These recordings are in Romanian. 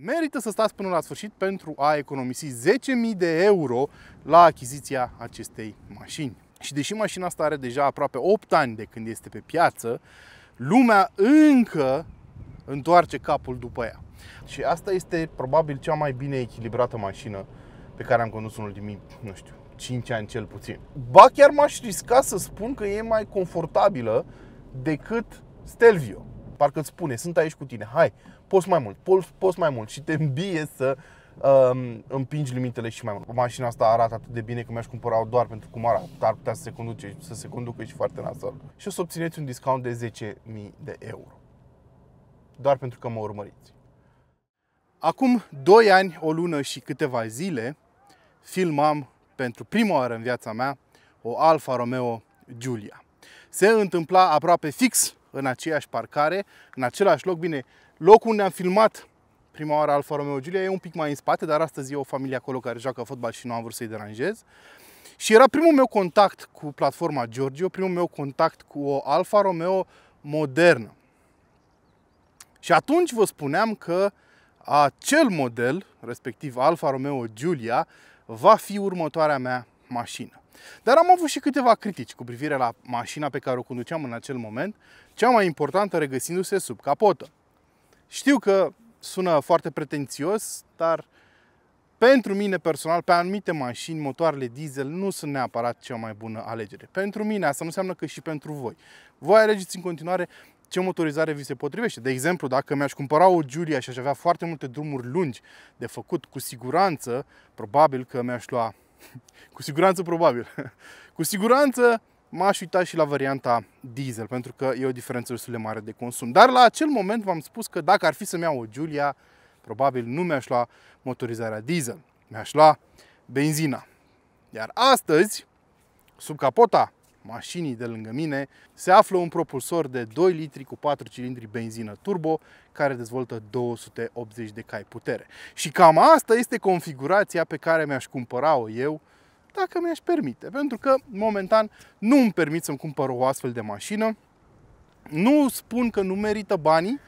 Merită să stați până la sfârșit pentru a economisi 10.000 de euro la achiziția acestei mașini. Și deși mașina asta are deja aproape 8 ani de când este pe piață, lumea încă întoarce capul după ea. Și asta este probabil cea mai bine echilibrată mașină pe care am condus în ultimii, nu știu, 5 ani cel puțin. Ba chiar m-aș risca să spun că e mai confortabilă decât Stelvio. Parcă îți spune, sunt aici cu tine, hai, poți mai mult, poți, poți mai mult și te îmbie să um, împingi limitele și mai mult. Mașina asta arată atât de bine că mi-aș cumpăra o doar pentru cum arată, dar ar putea să se conduce, să se conducă și foarte nasol. Și o să obțineți un discount de 10.000 de euro. Doar pentru că mă urmăriți. Acum 2 ani, o lună și câteva zile, filmam pentru prima oară în viața mea o Alfa Romeo Giulia. Se întâmpla aproape fix în aceeași parcare, în același loc, bine, Locul unde am filmat prima oară Alfa Romeo Giulia e un pic mai în spate, dar astăzi e o familie acolo care joacă fotbal și nu am vrut să-i deranjez. Și era primul meu contact cu platforma Giorgio, primul meu contact cu o Alfa Romeo modernă. Și atunci vă spuneam că acel model, respectiv Alfa Romeo Giulia, va fi următoarea mea mașină. Dar am avut și câteva critici cu privire la mașina pe care o conduceam în acel moment, cea mai importantă regăsindu-se sub capotă. Știu că sună foarte pretențios, dar pentru mine personal, pe anumite mașini, motoarele diesel nu sunt neapărat cea mai bună alegere. Pentru mine asta nu înseamnă că și pentru voi. Voi alegeți în continuare ce motorizare vi se potrivește. De exemplu, dacă mi-aș cumpăra o Giulia și aș avea foarte multe drumuri lungi de făcut, cu siguranță, probabil că mi-aș lua... cu siguranță, probabil. cu siguranță m-aș uita și la varianta diesel, pentru că e o diferență destul de mare de consum. Dar la acel moment v-am spus că dacă ar fi să-mi iau o Giulia, probabil nu mi-aș lua motorizarea diesel, mi-aș lua benzina. Iar astăzi, sub capota mașinii de lângă mine, se află un propulsor de 2 litri cu 4 cilindri benzină turbo, care dezvoltă 280 de cai putere. Și cam asta este configurația pe care mi-aș cumpăra-o eu dacă mi-aș permite. Pentru că, momentan, nu îmi permit să-mi cumpăr o astfel de mașină. Nu spun că nu merită banii,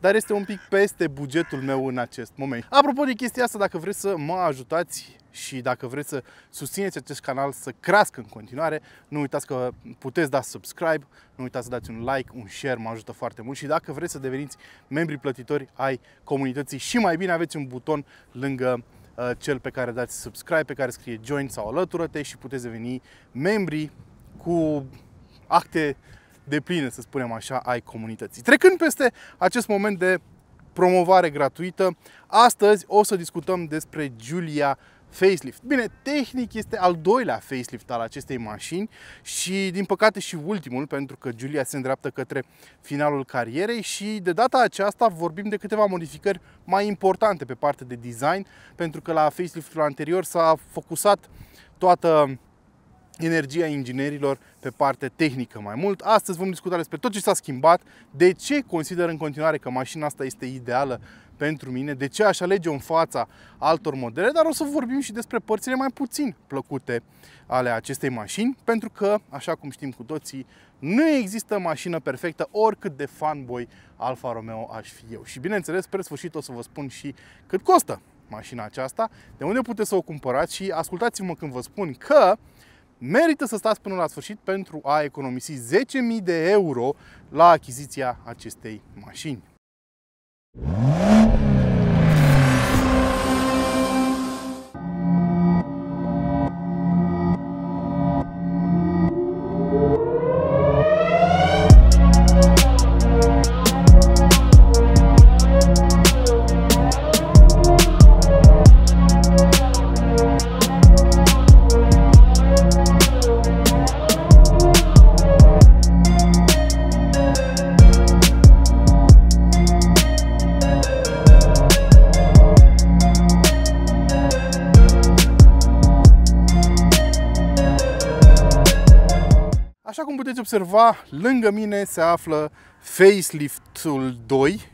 dar este un pic peste bugetul meu în acest moment. Apropo de chestia asta, dacă vreți să mă ajutați și dacă vreți să susțineți acest canal să crească în continuare, nu uitați că puteți da subscribe, nu uitați să dați un like, un share, mă ajută foarte mult și dacă vreți să deveniți membri plătitori ai comunității și mai bine aveți un buton lângă Uh, cel pe care dați subscribe, pe care scrie join sau alătură-te și puteți deveni membri cu acte de pline, să spunem așa, ai comunității. Trecând peste acest moment de promovare gratuită, astăzi o să discutăm despre Julia facelift. Bine, tehnic este al doilea facelift al acestei mașini și din păcate și ultimul, pentru că Giulia se îndreaptă către finalul carierei și de data aceasta vorbim de câteva modificări mai importante pe partea de design, pentru că la faceliftul anterior s-a focusat toată energia inginerilor pe parte tehnică mai mult. Astăzi vom discuta despre tot ce s-a schimbat, de ce consider în continuare că mașina asta este ideală pentru mine, de ce aș alege în fața altor modele, dar o să vorbim și despre părțile mai puțin plăcute ale acestei mașini, pentru că, așa cum știm cu toții, nu există mașină perfectă, oricât de fanboy Alfa Romeo aș fi eu. Și bineînțeles, spre sfârșit o să vă spun și cât costă mașina aceasta, de unde puteți să o cumpărați și ascultați-mă când vă spun că merită să stați până la sfârșit pentru a economisi 10.000 de euro la achiziția acestei mașini. observa, lângă mine se află faceliftul 2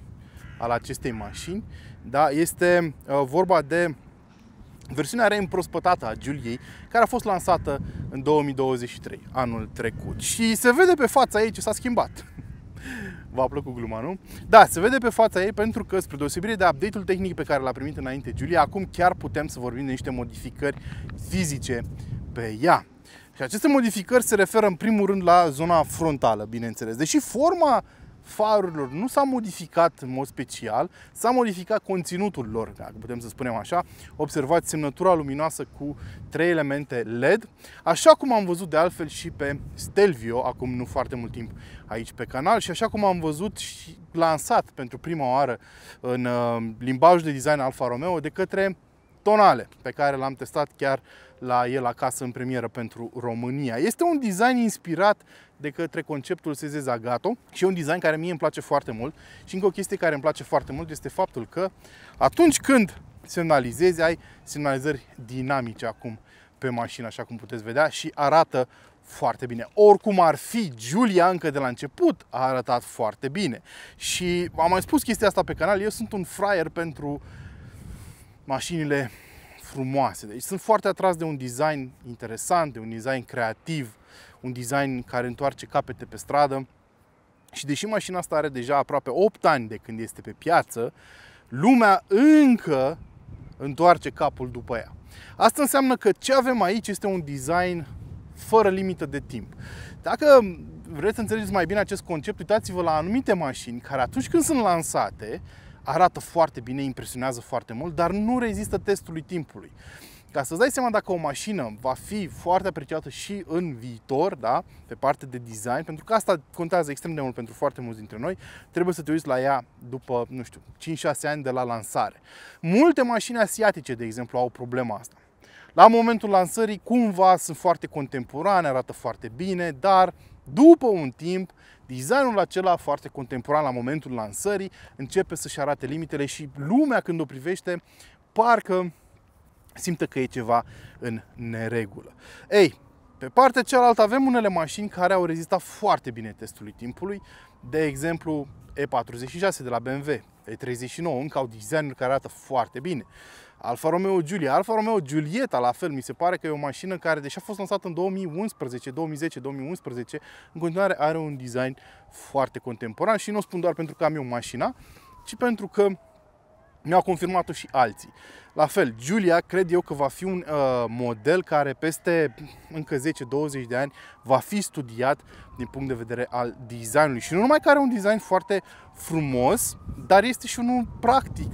al acestei mașini. Da? Este uh, vorba de versiunea reîmprospătată a Giuliei, care a fost lansată în 2023, anul trecut. Și se vede pe fața ei ce s-a schimbat. V-a plăcut gluma, nu? Da, se vede pe fața ei pentru că, spre deosebire de update-ul tehnic pe care l-a primit înainte Giulia, acum chiar putem să vorbim de niște modificări fizice pe ea. Și aceste modificări se referă în primul rând la zona frontală, bineînțeles. Deși forma farurilor nu s-a modificat în mod special, s-a modificat conținutul lor, dacă putem să spunem așa. Observați semnătura luminoasă cu trei elemente LED, așa cum am văzut de altfel și pe Stelvio, acum nu foarte mult timp aici pe canal, și așa cum am văzut și lansat pentru prima oară în uh, limbajul de design Alfa Romeo de către Tonale, pe care l-am testat chiar uh, la el acasă în premieră pentru România. Este un design inspirat de către conceptul Seze Zagato și e un design care mie îmi place foarte mult și încă o chestie care îmi place foarte mult este faptul că atunci când semnalizezi, ai semnalizări dinamice acum pe mașină, așa cum puteți vedea, și arată foarte bine. Oricum ar fi, Giulia încă de la început a arătat foarte bine. Și am mai spus chestia asta pe canal, eu sunt un fraier pentru mașinile frumoase. Deci sunt foarte atras de un design interesant, de un design creativ, un design care întoarce capete pe stradă. Și deși mașina asta are deja aproape 8 ani de când este pe piață, lumea încă întoarce capul după ea. Asta înseamnă că ce avem aici este un design fără limită de timp. Dacă vreți să înțelegeți mai bine acest concept, uitați-vă la anumite mașini care atunci când sunt lansate, arată foarte bine, impresionează foarte mult, dar nu rezistă testului timpului. Ca să-ți dai seama dacă o mașină va fi foarte apreciată și în viitor, da, pe parte de design, pentru că asta contează extrem de mult pentru foarte mulți dintre noi, trebuie să te uiți la ea după, nu știu, 5-6 ani de la lansare. Multe mașini asiatice, de exemplu, au problema asta. La momentul lansării, cumva sunt foarte contemporane, arată foarte bine, dar după un timp Designul acela foarte contemporan la momentul lansării începe să-și arate limitele și lumea când o privește parcă simte că e ceva în neregulă. Ei, pe partea cealaltă avem unele mașini care au rezistat foarte bine testului timpului, de exemplu E46 de la BMW, E39 încă au designuri care arată foarte bine. Alfa Romeo Giulia, Alfa Romeo Giulietta la fel, mi se pare că e o mașină care, deși a fost lansată în 2011, 2010, 2011, în continuare are un design foarte contemporan și nu o spun doar pentru că am eu mașina, ci pentru că mi-au confirmat-o și alții. La fel, Giulia cred eu că va fi un uh, model care peste încă 10-20 de ani va fi studiat din punct de vedere al designului. Și nu numai că are un design foarte frumos, dar este și unul practic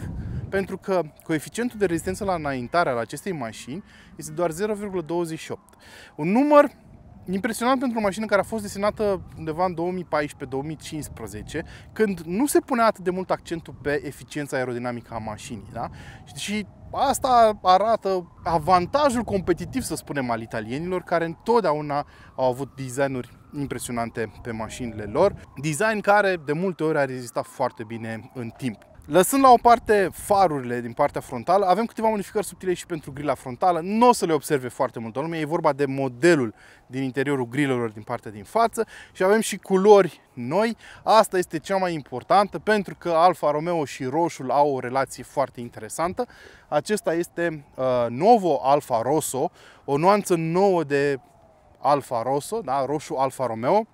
pentru că coeficientul de rezistență la înaintare al acestei mașini este doar 0,28. Un număr impresionant pentru o mașină care a fost desenată undeva în 2014-2015, când nu se punea atât de mult accentul pe eficiența aerodinamică a mașinii. Da? Și asta arată avantajul competitiv, să spunem, al italienilor, care întotdeauna au avut designuri impresionante pe mașinile lor, design care de multe ori a rezistat foarte bine în timp. Lăsând la o parte farurile din partea frontală, avem câteva modificări subtile și pentru grila frontală. Nu o să le observe foarte multă lume, e vorba de modelul din interiorul grilelor din partea din față și avem și culori noi. Asta este cea mai importantă pentru că Alfa Romeo și roșul au o relație foarte interesantă. Acesta este uh, Novo Alfa Rosso, o nuanță nouă de Alfa Rosso, da? roșu Alfa Romeo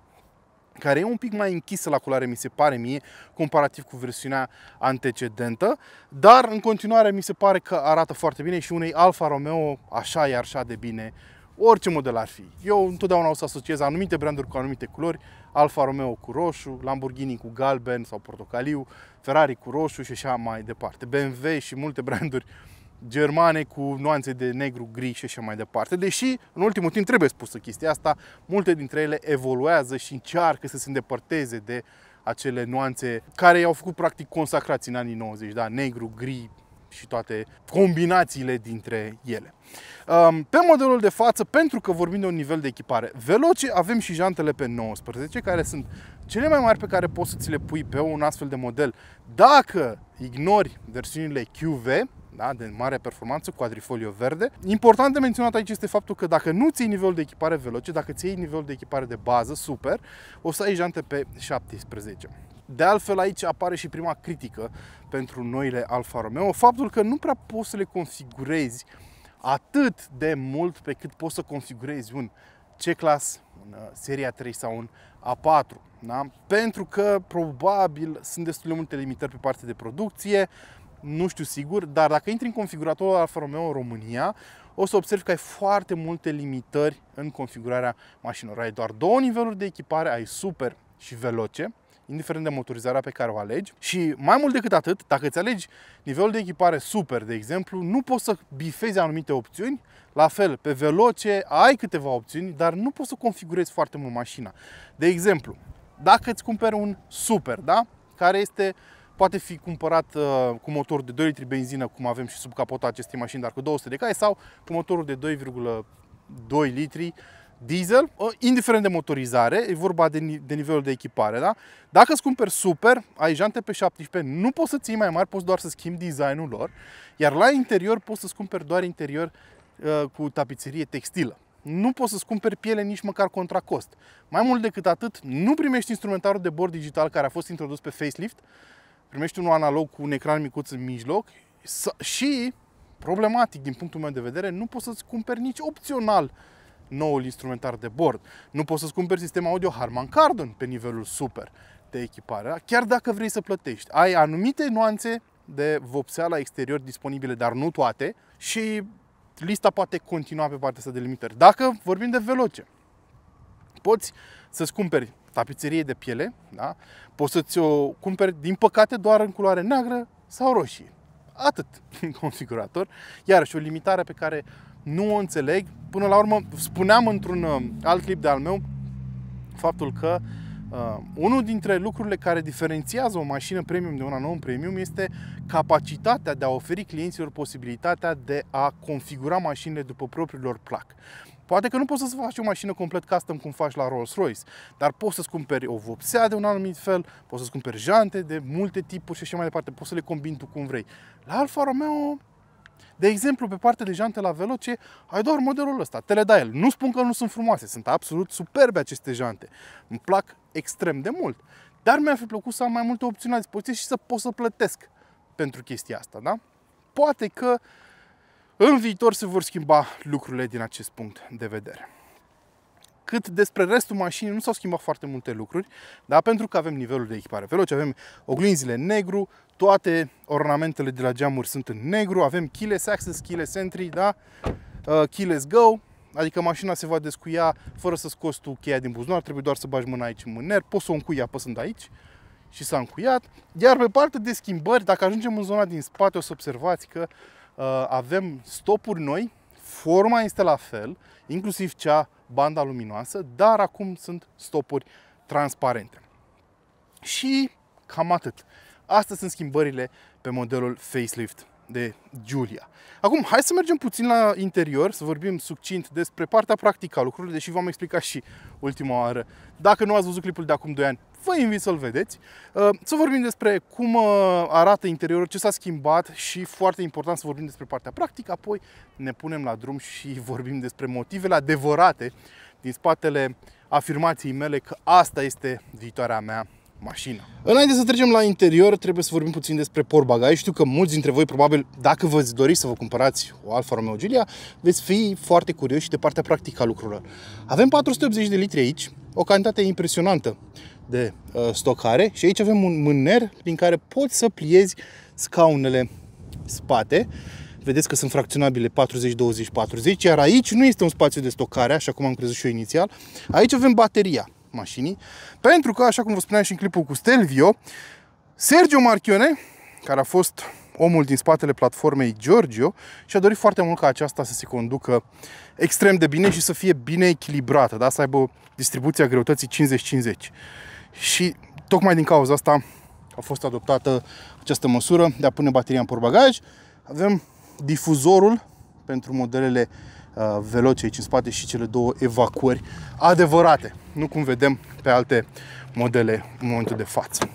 care e un pic mai închisă la culoare, mi se pare mie, comparativ cu versiunea antecedentă, dar în continuare mi se pare că arată foarte bine și unei Alfa Romeo așa e așa de bine, orice model ar fi. Eu întotdeauna o să asociez anumite branduri cu anumite culori, Alfa Romeo cu roșu, Lamborghini cu galben sau portocaliu, Ferrari cu roșu și așa mai departe, BMW și multe branduri uh, germane cu nuanțe de negru, gri și așa mai departe. Deși, în ultimul timp, trebuie spusă chestia asta, multe dintre ele evoluează și încearcă să se îndepărteze de acele nuanțe care i-au făcut practic consacrați în anii 90, da, negru, gri și toate combinațiile dintre ele. Pe modelul de față, pentru că vorbim de un nivel de echipare veloce, avem și jantele pe 19, care sunt cele mai mari pe care poți să ți le pui pe un astfel de model dacă ignori versiunile QV, da? de mare performanță, quadrifolio verde. Important de menționat aici este faptul că dacă nu ții nivelul de echipare veloce, dacă ții nivelul de echipare de bază, super, o să ai jante pe 17. De altfel, aici apare și prima critică pentru noile Alfa Romeo, faptul că nu prea poți să le configurezi atât de mult pe cât poți să configurezi un C-Class, un uh, Seria 3 sau un A4. Da? Pentru că probabil sunt destul de multe limitări pe partea de producție, nu știu sigur, dar dacă intri în configuratorul Alfa Romeo în România, o să observi că ai foarte multe limitări în configurarea mașinilor. Ai doar două niveluri de echipare, ai super și veloce, indiferent de motorizarea pe care o alegi. Și mai mult decât atât, dacă îți alegi nivelul de echipare super, de exemplu, nu poți să bifezi anumite opțiuni. La fel, pe veloce ai câteva opțiuni, dar nu poți să configurezi foarte mult mașina. De exemplu, dacă îți cumperi un super, da? care este poate fi cumpărat uh, cu motor de 2 litri benzină, cum avem și sub capota acestei mașini, dar cu 200 de cai, sau cu motorul de 2,2 litri diesel, uh, indiferent de motorizare, e vorba de, de nivelul de echipare. Da? Dacă îți cumperi super, ai jante pe 17, nu poți să ții mai mari, poți doar să schimbi designul lor, iar la interior poți să-ți cumperi doar interior uh, cu tapiserie textilă nu poți să-ți cumperi piele nici măcar contra cost. Mai mult decât atât, nu primești instrumentarul de bord digital care a fost introdus pe facelift, primești unul analog cu un ecran micuț în mijloc și, problematic din punctul meu de vedere, nu poți să-ți cumperi nici opțional noul instrumentar de bord. Nu poți să-ți cumperi sistem audio Harman Kardon pe nivelul super de echipare, da? chiar dacă vrei să plătești. Ai anumite nuanțe de la exterior disponibile, dar nu toate, și lista poate continua pe partea asta de limitări. Dacă vorbim de veloce, poți să-ți cumperi tapiserie de piele, da? poți să-ți o cumperi, din păcate, doar în culoare neagră sau roșie. Atât în configurator. Iarăși, o limitare pe care nu o înțeleg. Până la urmă, spuneam într-un uh, alt clip de-al meu faptul că uh, unul dintre lucrurile care diferențiază o mașină premium de una non-premium este capacitatea de a oferi clienților posibilitatea de a configura mașinile după propriul lor plac. Poate că nu poți să-ți faci o mașină complet custom cum faci la Rolls-Royce, dar poți să-ți cumperi o vopsea de un anumit fel, poți să-ți cumperi jante de multe tipuri și așa mai departe, poți să le combini tu cum vrei. La Alfa Romeo de exemplu, pe partea de jante la Veloce, ai doar modelul ăsta, te le el. Nu spun că nu sunt frumoase, sunt absolut superbe aceste jante. Îmi plac extrem de mult. Dar mi-ar fi plăcut să am mai multe opțiuni la dispoziție și să pot să plătesc pentru chestia asta, da? Poate că în viitor se vor schimba lucrurile din acest punct de vedere. Cât despre restul mașinii, nu s-au schimbat foarte multe lucruri, dar pentru că avem nivelul de echipare veloce, avem oglinzile negru, toate ornamentele de la geamuri sunt în negru, avem keyless access, keyless entry, da? Uh, keyless go, adică mașina se va descuia fără să scoți tu cheia din buzunar, trebuie doar să bagi mâna aici în mâner, poți să o încui apăsând aici și s-a încuiat. Iar pe partea de schimbări, dacă ajungem în zona din spate, o să observați că uh, Uh, avem stopuri noi, forma este la fel, inclusiv cea banda luminoasă, dar acum sunt stopuri transparente. Și cam atât. Astea sunt schimbările pe modelul facelift de Giulia. Acum, hai să mergem puțin la interior, să vorbim succint despre partea practică a lucrurilor, deși v-am explicat și ultima oară. Dacă nu ați văzut clipul de acum 2 ani, vă invit să-l vedeți. Uh, să vorbim despre cum uh, arată interiorul, ce s-a schimbat și foarte important să vorbim despre partea practică, apoi ne punem la drum și vorbim despre motivele adevărate din spatele afirmației mele că asta este viitoarea mea mașina. Înainte să trecem la interior, trebuie să vorbim puțin despre portbagaj. Știu că mulți dintre voi, probabil, dacă vă doriți să vă cumpărați o Alfa Romeo Giulia, veți fi foarte curioși de partea practică a lucrurilor. Avem 480 de litri aici, o cantitate impresionantă de uh, stocare și aici avem un mâner din care poți să pliezi scaunele spate. Vedeți că sunt fracționabile 40, 20, 40, iar aici nu este un spațiu de stocare, așa cum am crezut și eu inițial. Aici avem bateria mașinii, pentru că, așa cum vă spuneam și în clipul cu Stelvio, Sergio Marchione, care a fost omul din spatele platformei Giorgio și a dorit foarte mult ca aceasta să se conducă extrem de bine și să fie bine echilibrată, da? să aibă distribuția greutății 50-50. Și tocmai din cauza asta a fost adoptată această măsură de a pune bateria în porbagaj. Avem difuzorul pentru modelele Uh, veloce aici în spate și cele două evacuări adevărate, nu cum vedem pe alte modele în momentul de față.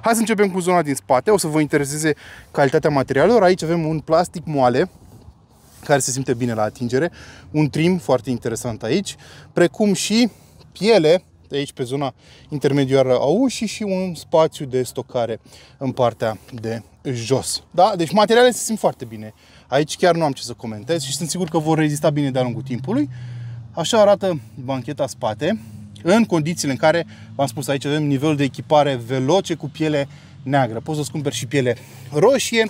Hai să începem cu zona din spate, o să vă intereseze calitatea materialelor. Aici avem un plastic moale, care se simte bine la atingere, un trim foarte interesant aici, precum și piele aici pe zona intermedioară a ușii și un spațiu de stocare în partea de jos. Da? Deci materialele se simt foarte bine Aici chiar nu am ce să comentez și sunt sigur că vor rezista bine de-a lungul timpului. Așa arată bancheta spate, în condițiile în care, v-am spus aici, avem nivelul de echipare veloce cu piele neagră. Poți să-ți cumperi și piele roșie,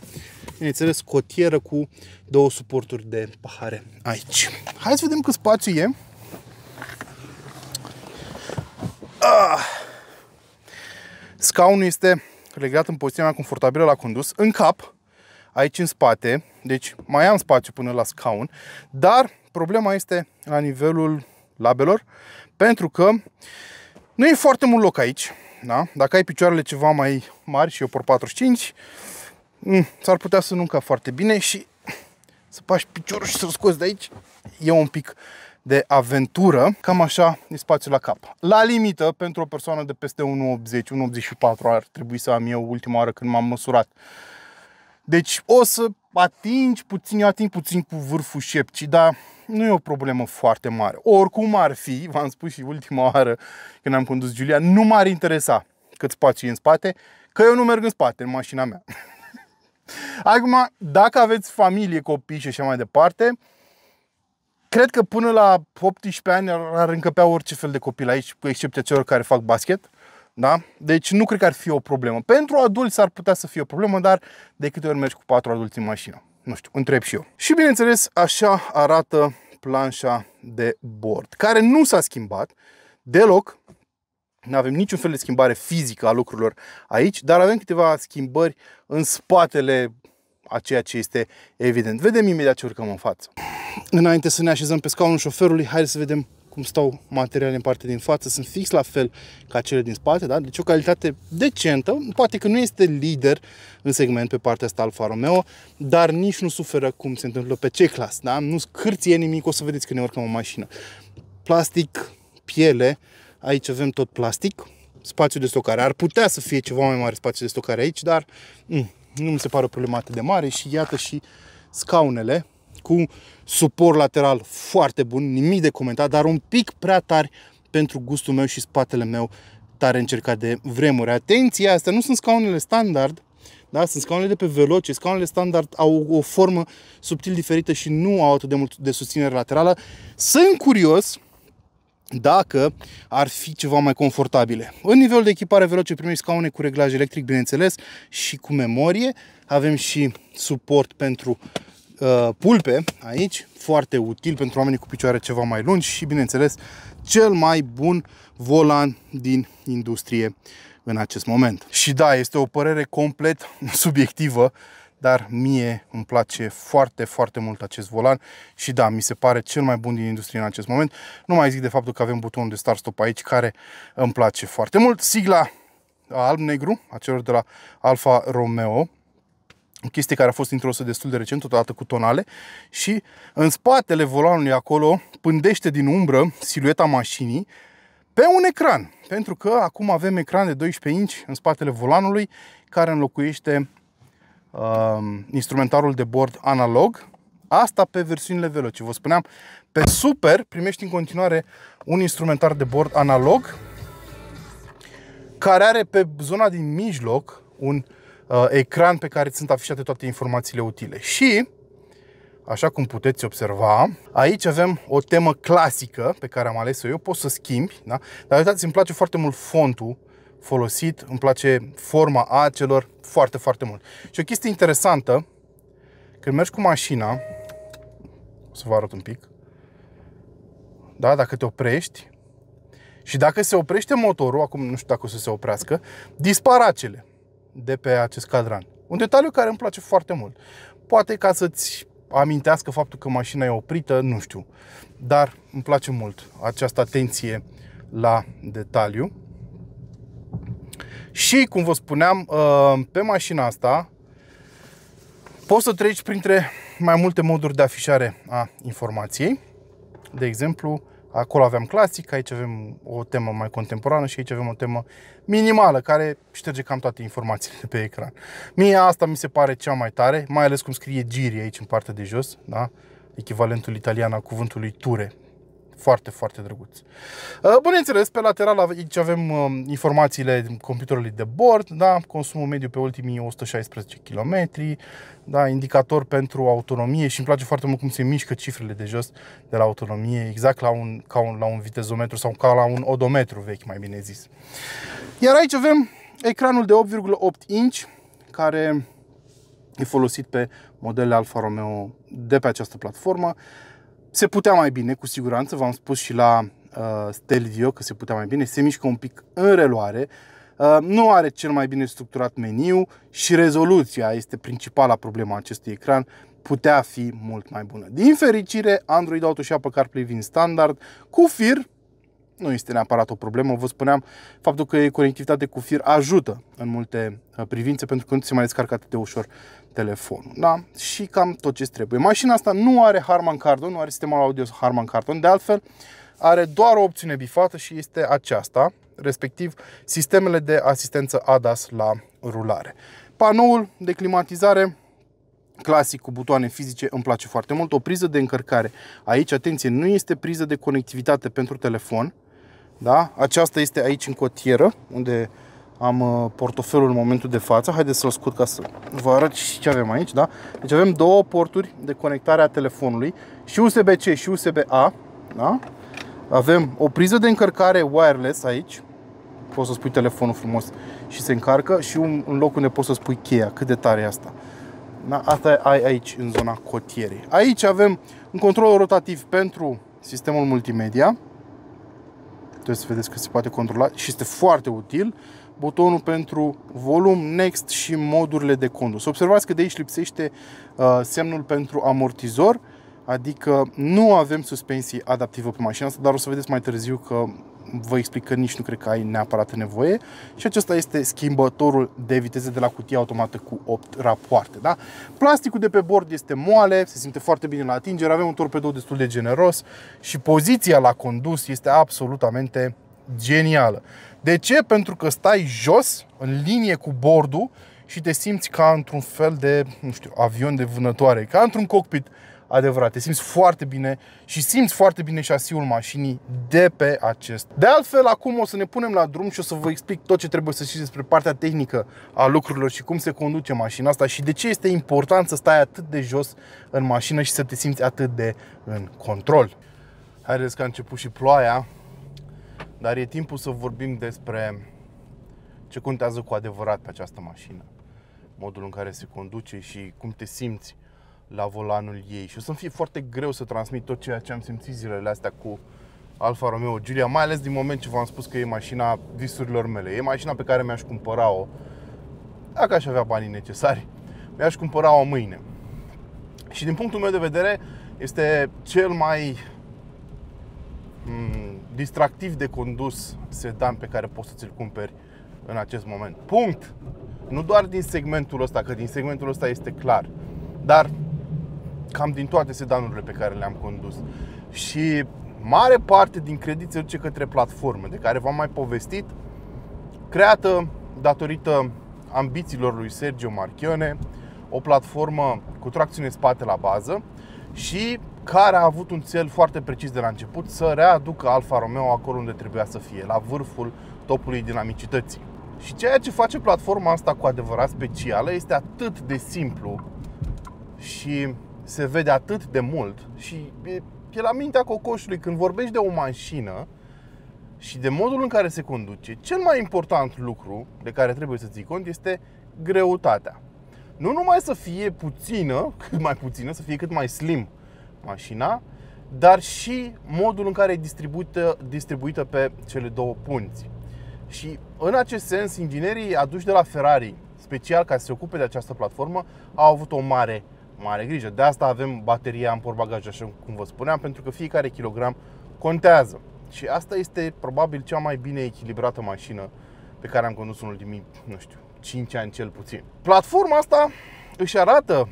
bineînțeles cotieră cu două suporturi de pahare aici. Hai să vedem cât spațiu e. Ah. Scaunul este legat în poziția mea confortabilă la condus, în cap, aici în spate, deci mai am spațiu până la scaun, dar problema este la nivelul labelor, pentru că nu e foarte mult loc aici. Da? Dacă ai picioarele ceva mai mari și eu por 45, mm, s-ar putea să nu încă foarte bine și să pași piciorul și să-l scoți de aici e un pic de aventură. Cam așa e spațiul la cap. La limită, pentru o persoană de peste 1,80, 1,84 ar trebui să am eu ultima oară când m-am măsurat. Deci o să atingi puțin, eu ating puțin cu vârful șepcii, dar nu e o problemă foarte mare. Oricum ar fi, v-am spus și ultima oară când am condus Giulia, nu m-ar interesa cât spațiu în spate, că eu nu merg în spate în mașina mea. Acum, dacă aveți familie, copii și așa mai departe, cred că până la 18 ani ar încăpea orice fel de copil aici, cu excepția celor care fac basket. Da? Deci nu cred că ar fi o problemă. Pentru adulți ar putea să fie o problemă, dar de câte ori mergi cu patru adulți în mașină? Nu știu, întreb și eu. Și bineînțeles, așa arată planșa de bord, care nu s-a schimbat deloc. Nu avem niciun fel de schimbare fizică a lucrurilor aici, dar avem câteva schimbări în spatele a ceea ce este evident. Vedem imediat ce urcăm în față. Înainte să ne așezăm pe scaunul șoferului, hai să vedem cum stau materialele în partea din față, sunt fix la fel ca cele din spate, da? deci o calitate decentă, poate că nu este lider în segment pe partea asta Alfa Romeo, dar nici nu suferă cum se întâmplă pe C-Class, da? nu scârție nimic, o să vedeți când ne urcăm o mașină. Plastic, piele, aici avem tot plastic, spațiu de stocare. Ar putea să fie ceva mai mare spațiu de stocare aici, dar mh, mm, nu mi se pare o problemă atât de mare și iată și scaunele cu suport lateral foarte bun, nimic de comentat, dar un pic prea tari pentru gustul meu și spatele meu tare încercat de vremuri. Atenție, astea nu sunt scaunele standard, da? Sunt scaunele de pe veloce, scaunele standard au o formă subtil diferită și nu au atât de mult de susținere laterală. Sunt curios dacă ar fi ceva mai confortabile. În nivelul de echipare veloce primești scaune cu reglaj electric, bineînțeles, și cu memorie. Avem și suport pentru Uh, pulpe aici, foarte util pentru oamenii cu picioare ceva mai lungi și, bineînțeles, cel mai bun volan din industrie în acest moment. Și da, este o părere complet subiectivă, dar mie îmi place foarte, foarte mult acest volan și da, mi se pare cel mai bun din industrie în acest moment. Nu mai zic de faptul că avem butonul de start-stop aici, care îmi place foarte mult. Sigla alb-negru, a celor de la Alfa Romeo, o chestie care a fost introdusă destul de recent, totodată cu tonale, și în spatele volanului acolo pândește din umbră silueta mașinii pe un ecran, pentru că acum avem ecran de 12 inci în spatele volanului care înlocuiește uh, instrumentarul de bord analog, asta pe versiunile Velo, ce vă spuneam, pe Super primești în continuare un instrumentar de bord analog care are pe zona din mijloc un uh, Uh, ecran pe care sunt afișate toate informațiile utile. Și, așa cum puteți observa, aici avem o temă clasică pe care am ales-o eu, pot să schimbi, da? dar uitați, îmi place foarte mult fontul folosit, îmi place forma acelor foarte, foarte mult. Și o chestie interesantă, când mergi cu mașina, o să vă arăt un pic, da? dacă te oprești, și dacă se oprește motorul, acum nu știu dacă o să se oprească, dispar acele de pe acest cadran. Un detaliu care îmi place foarte mult. Poate ca să-ți amintească faptul că mașina e oprită, nu știu. Dar îmi place mult această atenție la detaliu. Și, cum vă spuneam, uh, pe mașina asta poți să treci printre mai multe moduri de afișare a informației. De exemplu, Acolo aveam clasic, aici avem o temă mai contemporană și aici avem o temă minimală, care șterge cam toate informațiile de pe ecran. Mie asta mi se pare cea mai tare, mai ales cum scrie giri aici în partea de jos, da? echivalentul italian al cuvântului ture, foarte, foarte drăguț. Uh, Bineînțeles, pe lateral aici avem uh, informațiile computerului de bord, da? consumul mediu pe ultimii 116 km, da? indicator pentru autonomie și îmi place foarte mult cum se mișcă cifrele de jos de la autonomie, exact la un, ca un, la un vitezometru sau ca la un odometru vechi, mai bine zis. Iar aici avem ecranul de 8,8 inch, care e folosit pe modele Alfa Romeo de pe această platformă. Se putea mai bine, cu siguranță, v-am spus și la uh, Stelvio că se putea mai bine, se mișcă un pic în reloare, uh, nu are cel mai bine structurat meniu și rezoluția este principala problema acestui ecran, putea fi mult mai bună. Din fericire, Android Auto și Apple CarPlay vin standard cu fir, nu este neapărat o problemă. Vă spuneam faptul că conectivitate cu fir ajută în multe uh, privințe pentru că nu se mai descarcă atât de ușor telefonul. Da? Și cam tot ce trebuie. Mașina asta nu are Harman Kardon, nu are sistemul audio Harman Kardon. De altfel, are doar o opțiune bifată și este aceasta, respectiv sistemele de asistență ADAS la rulare. Panoul de climatizare clasic cu butoane fizice îmi place foarte mult. O priză de încărcare. Aici, atenție, nu este priză de conectivitate pentru telefon, da? Aceasta este aici în cotieră, unde am uh, portofelul în momentul de față. Haideți să-l scot ca să vă arăt și ce avem aici. Da? Deci avem două porturi de conectare a telefonului, și USB-C și USB-A. Da? Avem o priză de încărcare wireless aici. Poți să spui telefonul frumos și se încarcă și un, un loc unde poți să spui cheia. Cât de tare e asta. Da? Asta ai aici, în zona cotierei. Aici avem un control rotativ pentru sistemul multimedia trebuie să vedeți că se poate controla și este foarte util, butonul pentru volum, next și modurile de condus. Observați că de aici lipsește uh, semnul pentru amortizor, adică nu avem suspensie adaptivă pe mașina asta, dar o să vedeți mai târziu că vă explic că nici nu cred că ai neapărat nevoie și acesta este schimbătorul de viteze de la cutia automată cu 8 rapoarte. Da? Plasticul de pe bord este moale, se simte foarte bine la atingere, avem un torpedo destul de generos și poziția la condus este absolutamente genială. De ce? Pentru că stai jos, în linie cu bordul și te simți ca într-un fel de, nu știu, avion de vânătoare, ca într-un cockpit adevărate. Simți foarte bine și simți foarte bine șasiul mașinii de pe acest. De altfel, acum o să ne punem la drum și o să vă explic tot ce trebuie să știți despre partea tehnică a lucrurilor și cum se conduce mașina asta și de ce este important să stai atât de jos în mașină și să te simți atât de în control. Haideți că a început și ploaia, dar e timpul să vorbim despre ce contează cu adevărat pe această mașină modul în care se conduce și cum te simți la volanul ei și o să-mi fie foarte greu să transmit tot ceea ce am simțit zilele astea cu Alfa Romeo Giulia, mai ales din moment ce v-am spus că e mașina visurilor mele, e mașina pe care mi-aș cumpăra-o dacă aș avea banii necesari, mi-aș cumpăra-o mâine. Și din punctul meu de vedere, este cel mai mm, distractiv de condus sedan pe care poți să-ți-l cumperi în acest moment. Punct! Nu doar din segmentul ăsta, că din segmentul ăsta este clar, dar cam din toate sedanurile pe care le-am condus. Și mare parte din credit se duce către platforme, de care v-am mai povestit, creată datorită ambițiilor lui Sergio Marchione, o platformă cu tracțiune spate la bază și care a avut un cel foarte precis de la început să readucă Alfa Romeo acolo unde trebuia să fie, la vârful topului dinamicității. Și ceea ce face platforma asta cu adevărat specială este atât de simplu și se vede atât de mult și e, e la mintea cocoșului când vorbești de o mașină și de modul în care se conduce, cel mai important lucru de care trebuie să ții cont este greutatea. Nu numai să fie puțină, cât mai puțină, să fie cât mai slim mașina, dar și modul în care e distribuită, distribuită pe cele două punți. Și în acest sens, inginerii aduși de la Ferrari, special ca să se ocupe de această platformă, au avut o mare mare grijă. De asta avem bateria în porbagaj, așa cum vă spuneam, pentru că fiecare kilogram contează. Și asta este probabil cea mai bine echilibrată mașină pe care am condus în ultimii, nu știu, 5 ani cel puțin. Platforma asta își arată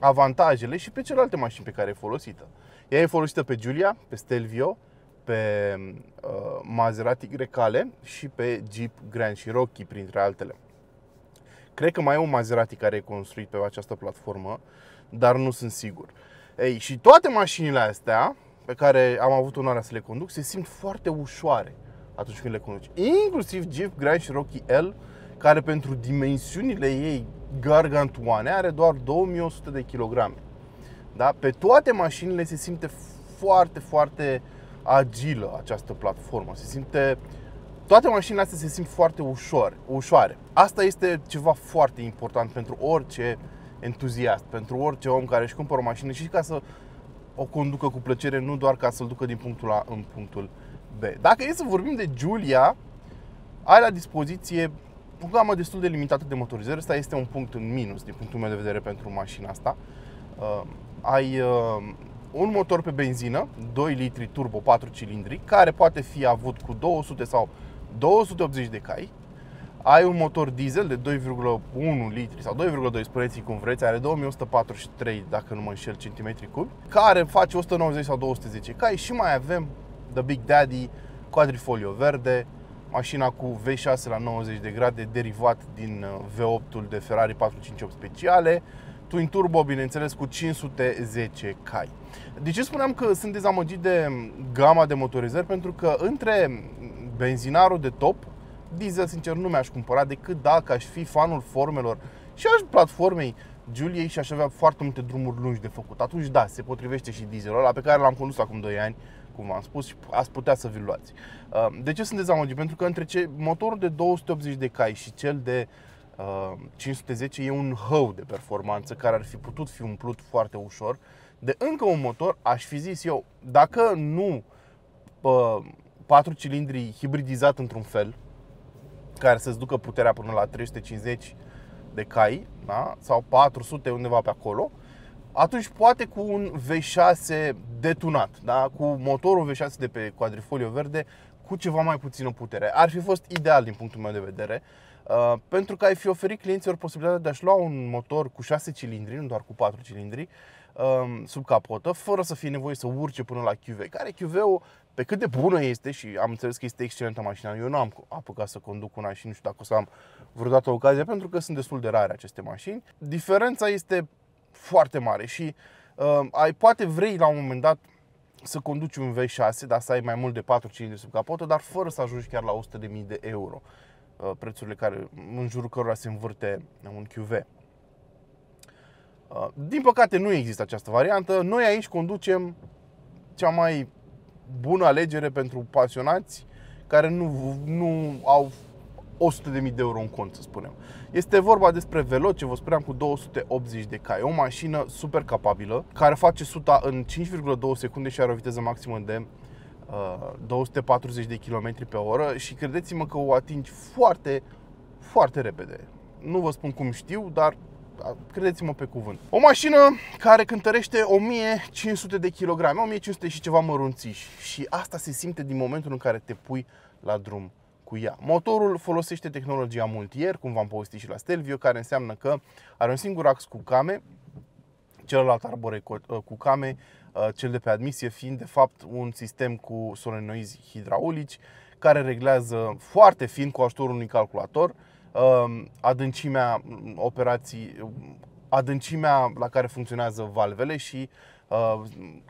avantajele și pe celelalte mașini pe care e folosită. Ea e folosită pe Giulia, pe Stelvio, pe uh, Maserati Grecale și pe Jeep Grand Cherokee, printre altele. Cred că mai e un Maserati care e construit pe această platformă, dar nu sunt sigur. Ei, și toate mașinile astea, pe care am avut onoarea să le conduc, se simt foarte ușoare atunci când le conduci. Inclusiv Jeep Grand și Rocky L, care pentru dimensiunile ei gargantuane are doar 2100 de kilograme. Da? Pe toate mașinile se simte foarte, foarte agilă această platformă. Se simte uh, toate mașinile astea se simt foarte ușor, ușoare. Asta este ceva foarte important pentru orice entuziast, pentru orice om care își cumpără o mașină și ca să o conducă cu plăcere, nu doar ca să-l ducă din punctul A în punctul B. Dacă e să vorbim de Giulia, ai la dispoziție o gamă destul de limitată de motorizări. Asta este un punct în minus din punctul meu de vedere pentru mașina asta. Uh, ai uh, un motor pe benzină, 2 litri turbo 4 cilindri, care poate fi avut cu 200 sau 280 de cai, ai un motor diesel de 2,1 litri sau 2,2, spuneți cum vreți, are 2143, dacă nu mă înșel, centimetri cubi, care face 190 sau 210 cai și mai avem The Big Daddy, quadrifolio verde, mașina cu V6 la 90 de grade, derivat din uh, V8-ul de Ferrari 458 speciale, Twin Turbo, bineînțeles, cu 510 cai. De ce spuneam că sunt dezamăgit de mm, gama de motorizări? Pentru că între mm, benzinarul de top, diesel, sincer, nu mi-aș cumpăra decât dacă aș fi fanul formelor și aș platformei Giuliei și aș avea foarte multe drumuri lungi de făcut. Atunci, da, se potrivește și dieselul ăla pe care l-am condus acum 2 ani, cum am spus, și ați putea să vi-l luați. Uh, de ce sunt dezamăgit? Pentru că între ce, motorul de 280 de cai și cel de 510 uh, e un hău de performanță care ar fi putut fi umplut foarte ușor de încă un motor, aș fi zis eu, dacă nu uh, 4 cilindri hibridizat într-un fel, care să-ți ducă puterea până la 350 de cai, da? sau 400 undeva pe acolo, atunci poate cu un V6 detunat, da? cu motorul V6 de pe quadrifolio verde, cu ceva mai puțină putere. Ar fi fost ideal din punctul meu de vedere, uh, pentru că ai fi oferit clienților posibilitatea de a-și lua un motor cu 6 cilindri, nu doar cu 4 cilindri, um, sub capotă, fără să fie nevoie să urce până la QV, care QV-ul pe cât de bună este și am înțeles că este excelentă mașina, eu nu am apucat să conduc una și nu știu dacă o să am vreodată ocazia, pentru că sunt destul de rare aceste mașini. Diferența este foarte mare și uh, ai, poate vrei la un moment dat să conduci un V6, dar să ai mai mult de 4 cilindri sub capotă, dar fără să ajungi chiar la 100.000 de euro, uh, prețurile care, în jurul cărora se învârte un QV. Uh, din păcate nu există această variantă. Noi aici conducem cea mai bună alegere pentru pasionați care nu, nu au 100.000 de euro în cont, să spunem. Este vorba despre Velo, ce vă spuneam, cu 280 de cai. O mașină super capabilă, care face 100 în 5,2 secunde și are o viteză maximă de uh, 240 de km pe oră și credeți-mă că o atingi foarte, foarte repede. Nu vă spun cum știu, dar credeți-mă pe cuvânt. O mașină care cântărește 1500 de kilograme, 1500 și ceva mărunțiși și asta se simte din momentul în care te pui la drum cu ea. Motorul folosește tehnologia multier, cum v-am povestit și la Stelvio, care înseamnă că are un singur ax cu came, celălalt arbore cu uh, came, uh, cel de pe admisie fiind de fapt un sistem cu solenoizi hidraulici care reglează foarte fin cu ajutorul unui calculator adâncimea mm, operații, mm, adâncimea la care funcționează valvele și uh,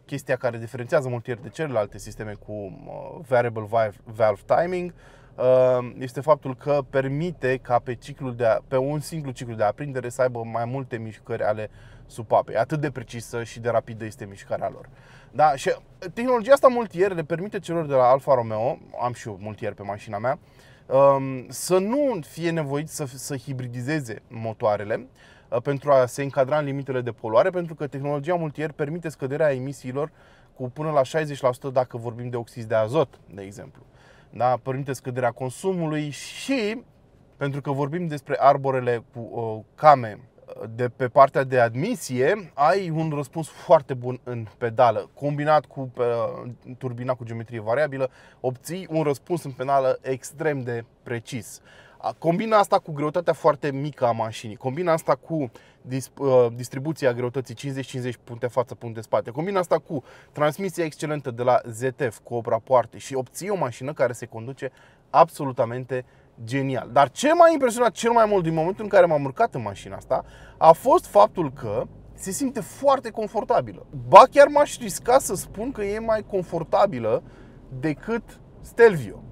chestia care diferențiază Multier de celelalte sisteme cu uh, variable valve timing uh, este faptul că permite ca pe, ciclul de a, pe un singur ciclu de aprindere să aibă mai multe mișcări ale supapei. Atât de precisă și de rapidă este mișcarea lor. Da? Și tehnologia asta multier le permite celor de la Alfa Romeo, am și eu multier pe mașina mea, uh, Um, să nu fie nevoit să, să hibridizeze motoarele uh, pentru a se încadra în limitele de poluare, pentru că tehnologia multier permite scăderea emisiilor cu până la 60% dacă vorbim de oxid de azot, de exemplu. Da? Permite scăderea consumului și, pentru că vorbim despre arborele cu uh, came de pe partea de admisie, ai un răspuns foarte bun în pedală. Combinat cu turbina cu geometrie variabilă, obții un răspuns în pedală extrem de precis. Combina asta cu greutatea foarte mică a mașinii, combina asta cu uh, distribuția greutății 50-50 puncte față, puncte spate, combina asta cu transmisia excelentă de la ZF cu oprapoarte și obții o mașină care se conduce absolutamente genial. Dar ce m-a impresionat cel mai mult din momentul în care m-am urcat în mașina asta a fost faptul că se simte foarte confortabilă. Ba chiar m-aș risca să spun că e mai confortabilă decât Stelvio.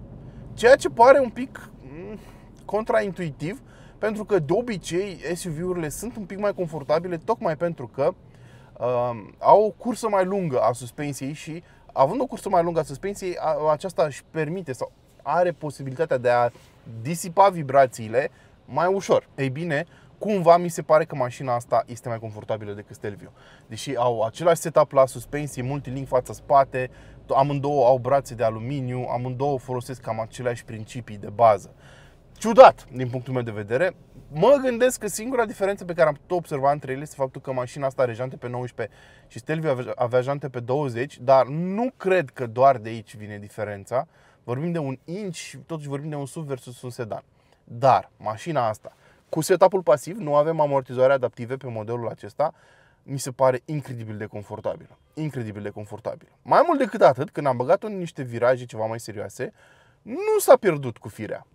Ceea ce pare un pic mm, contraintuitiv, pentru că de obicei SUV-urile sunt un pic mai confortabile, tocmai pentru că uh, au o cursă mai lungă a suspensiei și având o cursă mai lungă a suspensiei, aceasta își permite sau are posibilitatea de a disipa vibrațiile mai ușor. Ei bine, cumva mi se pare că mașina asta este mai confortabilă decât Stelvio. Deși au același setup la suspensie, multilink față-spate, amândouă au brațe de aluminiu, amândouă folosesc cam aceleași principii de bază. Ciudat, din punctul meu de vedere, mă gândesc că singura diferență pe care am putut observa între ele este faptul că mașina asta are jante pe 19 și Stelvio avea jante pe 20, dar nu cred că doar de aici vine diferența vorbim de un inch, totuși vorbim de un SUV versus un sedan. Dar mașina asta, cu setup-ul pasiv, nu avem amortizoare adaptive pe modelul acesta, mi se pare incredibil de confortabil, Incredibil de confortabil. Mai mult decât atât, când am băgat-o în niște viraje ceva mai serioase, nu s-a pierdut cu firea.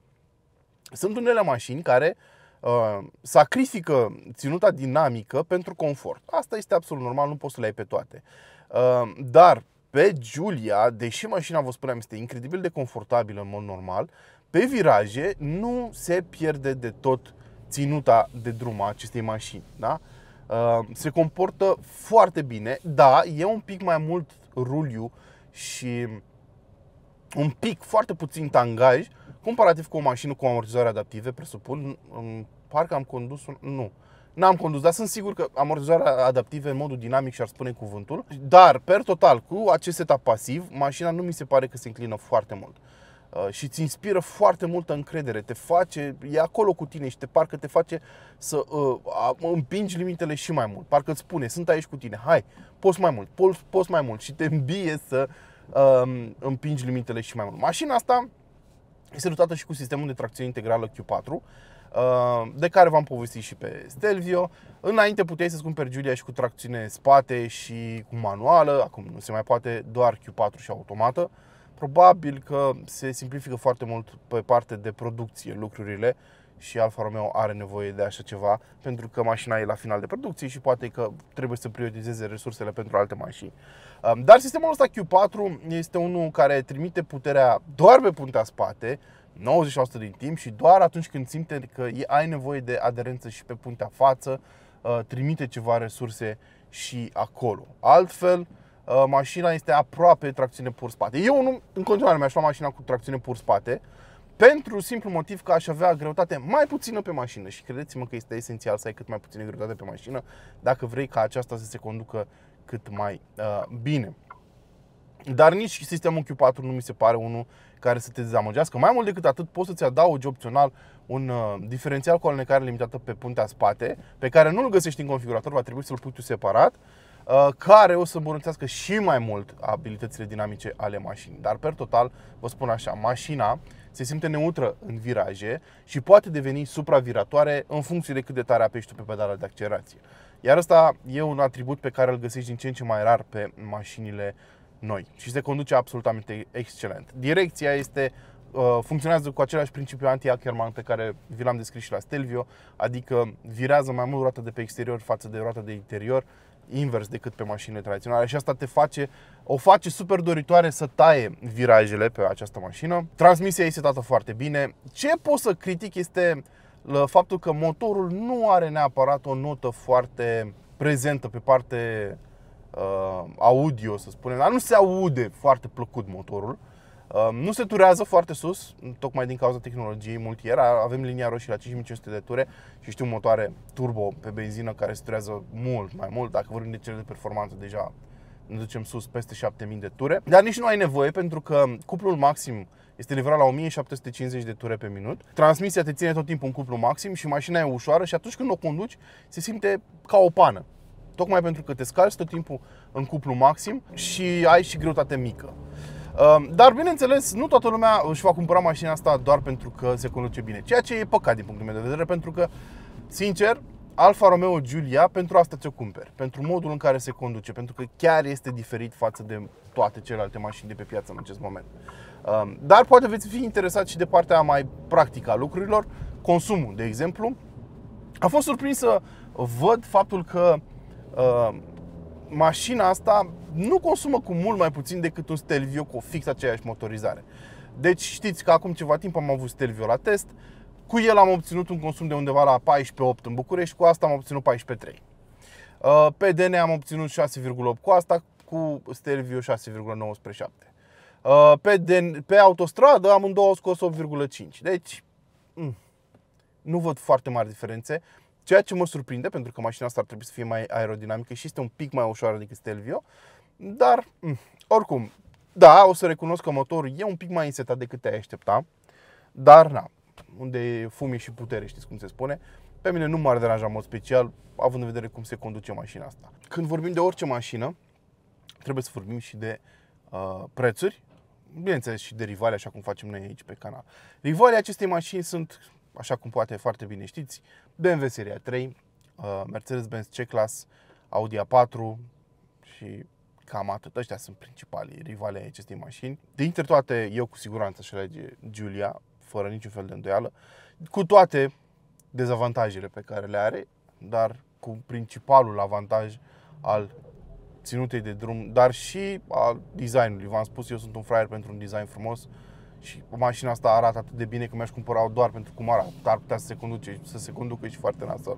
Sunt unele mașini care uh, sacrifică ținuta dinamică pentru confort. Asta este absolut normal, nu poți să le ai pe toate. Uh, dar pe Giulia, deși mașina, vă spuneam, este incredibil de confortabilă în mod normal, pe viraje nu se pierde de tot ținuta de drum a acestei mașini. Da? Uh, se comportă foarte bine, da, e un pic mai mult ruliu și un pic, foarte puțin tangaj, comparativ cu o mașină cu amortizoare adaptive, presupun, parcă am condus un... Nu, N-am condus, dar sunt sigur că amortizoarea adaptive în modul dinamic și-ar spune cuvântul. Dar, per total, cu acest setup pasiv, mașina nu mi se pare că se înclină foarte mult uh, și îți inspiră foarte multă încredere, te face, e acolo cu tine și te parcă te face să uh, împingi limitele și mai mult, parcă îți spune, sunt aici cu tine, hai, poți mai mult, poți, poți mai mult și te îmbie să uh, împingi limitele și mai mult. Mașina asta este dotată și cu sistemul de tracțiune integrală Q4, Uh, de care v-am povestit și pe Stelvio. Înainte puteai să-ți cumperi Giulia și cu tracțiune spate și cu manuală, acum nu se mai poate doar Q4 și automată. Probabil că se simplifică foarte mult pe parte de producție lucrurile și Alfa Romeo are nevoie de așa ceva pentru că mașina e la final de producție și poate că trebuie să prioritizeze resursele pentru alte mașini. Um, dar sistemul ăsta Q4 este unul care trimite puterea doar pe puntea spate 90% din timp și doar atunci când simte că ai nevoie de aderență și pe puntea față, uh, trimite ceva resurse și acolo. Altfel, uh, mașina este aproape tracțiune pur spate. Eu nu, în continuare mi-aș lua mașina cu tracțiune pur spate, pentru simplu motiv că aș avea greutate mai puțină pe mașină și credeți-mă că este esențial să ai cât mai puțină greutate pe mașină dacă vrei ca aceasta să se conducă cât mai uh, bine dar nici sistemul Q4 nu mi se pare unul care să te dezamăgească. Mai mult decât atât, poți să-ți adaugi opțional un uh, diferențial cu alunecare limitată pe puntea spate, pe care nu-l găsești în configurator, va trebui să-l pui tu separat, uh, care o să îmbunătățească și mai mult abilitățile dinamice ale mașinii. Dar, per total, vă spun așa, mașina se simte neutră în viraje și poate deveni supraviratoare în funcție de cât de tare apeși tu pe pedala de accelerație. Iar asta e un atribut pe care îl găsești din ce în ce mai rar pe mașinile uh, noi și se conduce absolut excelent. Direcția este uh, funcționează cu același principiu anti pe care vi l-am descris și la Stelvio, adică virează mai mult roata de pe exterior față de roata de interior, invers decât pe mașinile tradiționale și asta te face, o face super doritoare să taie virajele pe această mașină. Transmisia este dată foarte bine. Ce pot să critic este uh, faptul că motorul nu are neapărat o notă foarte prezentă pe parte uh, audio, să spunem, dar nu se aude foarte plăcut motorul. Uh, nu se turează foarte sus, tocmai din cauza tehnologiei multier. Avem linia roșie la 5500 de ture și știu motoare turbo pe benzină care se turează mult mai mult. Dacă vorbim de cele de performanță, deja ne ducem sus peste 7000 de ture. Dar nici nu ai nevoie pentru că cuplul maxim este livrat la 1750 de ture pe minut. Transmisia te ține tot timpul în cuplu maxim și mașina e ușoară și atunci când o conduci se simte ca o pană. Tocmai pentru că te scalzi tot timpul în cuplu maxim și ai și greutate mică. Ehm, dar, bineînțeles, nu toată lumea își va cumpăra mașina asta doar pentru că se conduce bine. Ceea ce e păcat din punctul meu de vedere, pentru că, sincer, Alfa Romeo Giulia, pentru asta ți-o cumperi, pentru modul în care se conduce, pentru că chiar este diferit față de toate celelalte mașini de pe piață în acest moment. Ehm, dar poate veți fi interesat și de partea mai practică a lucrurilor, consumul, de exemplu. a fost surprins să văd faptul că Uh, mașina asta nu consumă cu mult mai puțin decât un Stelvio cu fix aceeași motorizare. Deci știți că acum ceva timp am avut Stelvio la test, cu el am obținut un consum de undeva la 14.8 în București, cu asta am obținut 14.3. Uh, pe DN am obținut 6,8 cu asta, cu Stelvio 6,9 spre 7. pe, DN, pe autostradă amândouă au scos 8,5. Deci, mh, mm, nu văd foarte mari diferențe. Ceea ce mă surprinde, pentru că mașina asta ar trebui să fie mai aerodinamică și este un pic mai ușoară decât Stelvio, dar, mm, oricum, da, o să recunosc că motorul e un pic mai insetat decât te-ai aștepta, dar, na, unde e fumie și putere, știți cum se spune, pe mine nu m-ar deranja în mod special, având în vedere cum se conduce mașina asta. Când vorbim de orice mașină, trebuie să vorbim și de uh, prețuri, bineînțeles și de rivale, așa cum facem noi aici pe canal. Rivalii acestei mașini sunt așa cum poate foarte bine știți, BMW Seria 3, uh, Mercedes-Benz C-Class, Audi A4 și cam atât. Ăștia sunt principalii rivali ai acestei mașini. Dintre toate, eu cu siguranță și alege Giulia, fără niciun fel de îndoială, cu toate dezavantajele pe care le are, dar cu principalul avantaj al ținutei de drum, dar și al designului. V-am spus, eu sunt un fraier pentru un design frumos, și mașina asta arată atât de bine că mi-aș cumpăra-o doar pentru cum arată. Ar putea să se conduce, să se conducă și foarte nasol.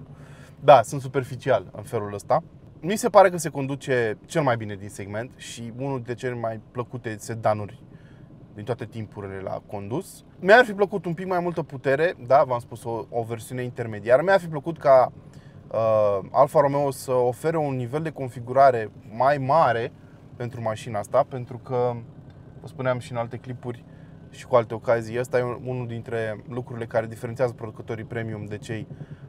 Da, sunt superficial în felul ăsta. Mi se pare că se conduce cel mai bine din segment și unul dintre cele mai plăcute sedanuri din toate timpurile la condus. Mi-ar fi plăcut un pic mai multă putere, da, v-am spus o, o versiune intermediară. Mi-ar fi plăcut ca uh, Alfa Romeo să ofere un nivel de configurare mai mare pentru mașina asta, pentru că, vă spuneam și în alte clipuri, și cu alte ocazii. Asta e unul dintre lucrurile care diferențiază producătorii premium de cei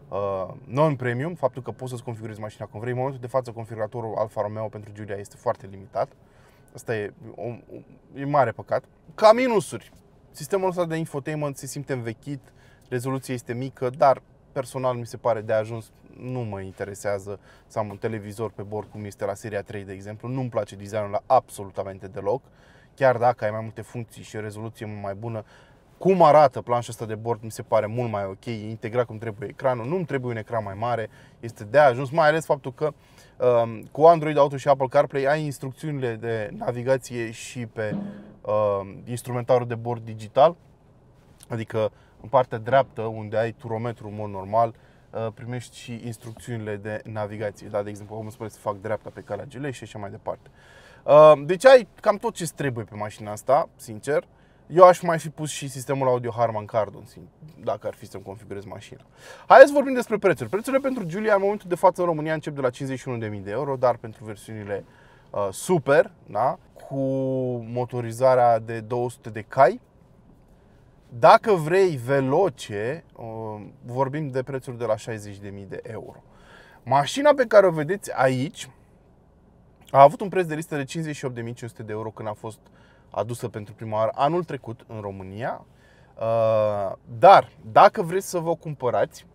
uh, non-premium, faptul că poți să-ți configurezi mașina cum vrei. În momentul de față, configuratorul Alfa Romeo pentru Giulia este foarte limitat. Asta e, o, o, e mare păcat. Ca minusuri, sistemul ăsta de infotainment se simte învechit, rezoluția este mică, dar personal mi se pare de ajuns, nu mă interesează să am un televizor pe bord cum este la seria 3, de exemplu. Nu-mi place designul la absolutamente deloc chiar dacă ai mai multe funcții și o rezoluție mult mai bună, cum arată planșa asta de bord mi se pare mult mai ok, e integrat cum trebuie ecranul, nu-mi trebuie un ecran mai mare, este de ajuns, mai ales faptul că um, cu Android Auto și Apple CarPlay ai instrucțiunile de navigație și pe um, instrumentarul de bord digital, adică în partea dreaptă unde ai turometru în mod normal, uh, primești și instrucțiunile de navigație, da, de exemplu, cum spune să fac dreapta pe calea Gelei și așa mai departe. Uh, deci ai cam tot ce trebuie pe mașina asta, sincer. Eu aș mai fi pus și sistemul audio Harman Kardon, dacă ar fi să-mi configurez mașina. Haideți să vorbim despre prețuri. Prețurile pentru Giulia în momentul de față în România încep de la 51.000 de euro, dar pentru versiunile uh, super, da? cu motorizarea de 200 de cai. Dacă vrei veloce, uh, vorbim de prețuri de la 60.000 de euro. Mașina pe care o vedeți aici a avut un preț de listă de 58.500 de euro când a fost adusă pentru prima oară anul trecut în România. Uh, dar, dacă vreți să vă cumpărați,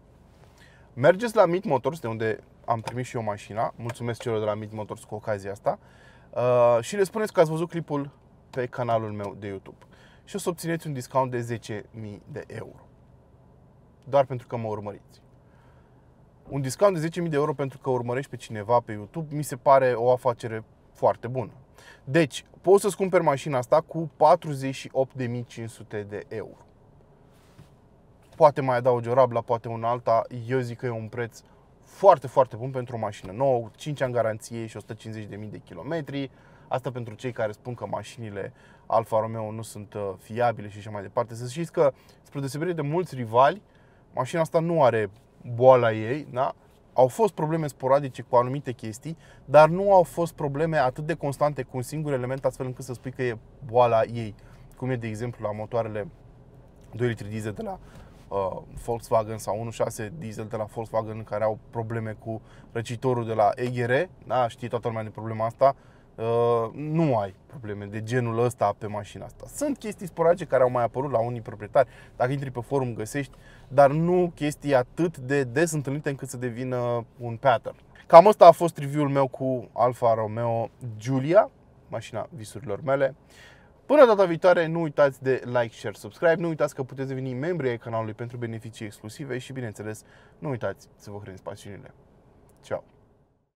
mergeți la Meet Motors, de unde am primit și eu mașina. Mulțumesc celor de la Meet Motors cu ocazia asta. Uh, și le spuneți că ați văzut clipul pe canalul meu de YouTube. Și o să obțineți un discount de 10.000 de euro. Doar pentru că mă urmăriți. Un discount de 10.000 de euro pentru că urmărești pe cineva pe YouTube mi se pare o afacere foarte bună. Deci, poți să-ți cumperi mașina asta cu 48.500 de euro. Poate mai adaugi o rabla, poate un alta. Eu zic că e un preț foarte, foarte bun pentru o mașină nouă, 5 ani garanție și 150.000 de kilometri. Asta pentru cei care spun că mașinile Alfa Romeo nu sunt uh, fiabile și așa mai departe. Să știți că, spre deosebire de mulți rivali, mașina asta nu are boala ei, da? au fost probleme sporadice cu anumite chestii, dar nu au fost probleme atât de constante cu un singur element, astfel încât să spui că e boala ei. Cum e, de exemplu, la motoarele 2 litri diesel de la uh, Volkswagen sau 1.6 diesel de la Volkswagen care au probleme cu răcitorul de la EGR, da, știi toată lumea de problema asta, uh, nu ai probleme de genul ăsta pe mașina asta. Sunt chestii sporadice care au mai apărut la unii proprietari. Dacă intri pe forum, găsești uh, dar nu chestii atât de des întâlnite încât să devină un pattern. Cam asta a fost review-ul meu cu Alfa Romeo Giulia, mașina visurilor mele. Până data viitoare, nu uitați de like, share, subscribe, nu uitați că puteți deveni membri ai canalului pentru beneficii exclusive și, bineînțeles, nu uitați să vă hrăniți pasiunile. Ciao!